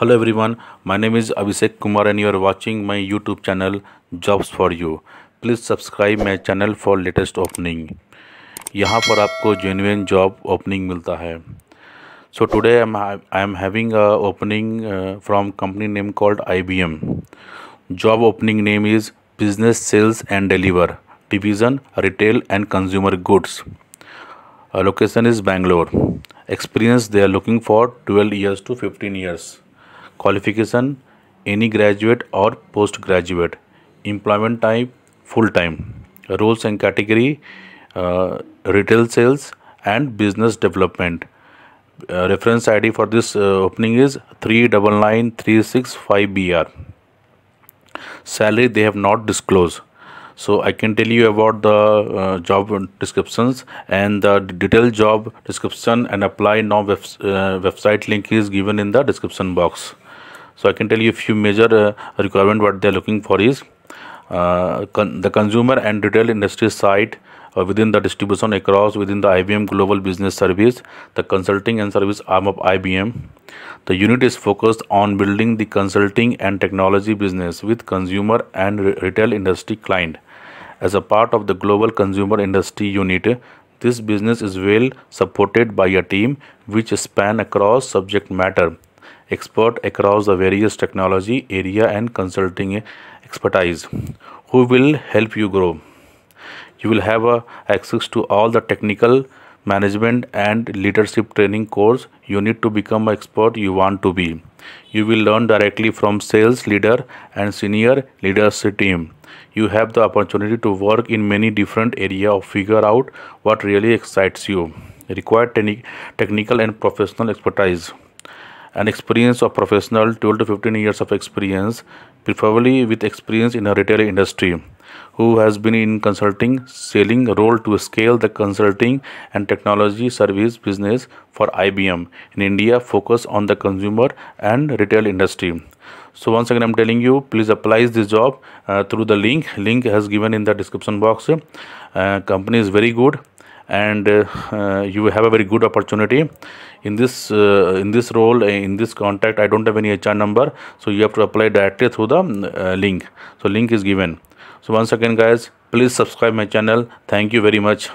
Hello everyone my name is Abhishek Kumar and you are watching my YouTube channel jobs for you please subscribe my channel for latest opening यहां पर आपको genuine job opening मिलता है so today I am having opening from company name called I job opening name is business sales and deliver division retail and consumer goods location is Bangalore experience they are looking for twelve years to fifteen years qualification any graduate or postgraduate employment type full time roles and category uh, retail sales and business development uh, reference id for this uh, opening is three double nine three six five br salary they have not disclosed so i can tell you about the uh, job descriptions and the detailed job description and apply now web, uh, website link is given in the description box so i can tell you a few major uh, requirement what they are looking for is uh, con the consumer and retail industry side uh, within the distribution across within the IBM Global Business Service, the consulting and service arm of IBM. The unit is focused on building the consulting and technology business with consumer and retail industry client. As a part of the Global Consumer Industry Unit, this business is well supported by a team which span across subject matter expert across the various technology area and consulting expertise who will help you grow you will have uh, access to all the technical management and leadership training course you need to become an expert you want to be you will learn directly from sales leader and senior leadership team you have the opportunity to work in many different area of figure out what really excites you required technical and professional expertise an experience of professional 12 to 15 years of experience preferably with experience in a retail industry who has been in consulting selling role to scale the consulting and technology service business for IBM in India focus on the consumer and retail industry so once again i'm telling you please apply this job uh, through the link link has given in the description box uh, company is very good and uh, uh, you have a very good opportunity in this uh, in this role in this contact i don't have any hr number so you have to apply directly through the link so link is given so once again guys please subscribe my channel thank you very much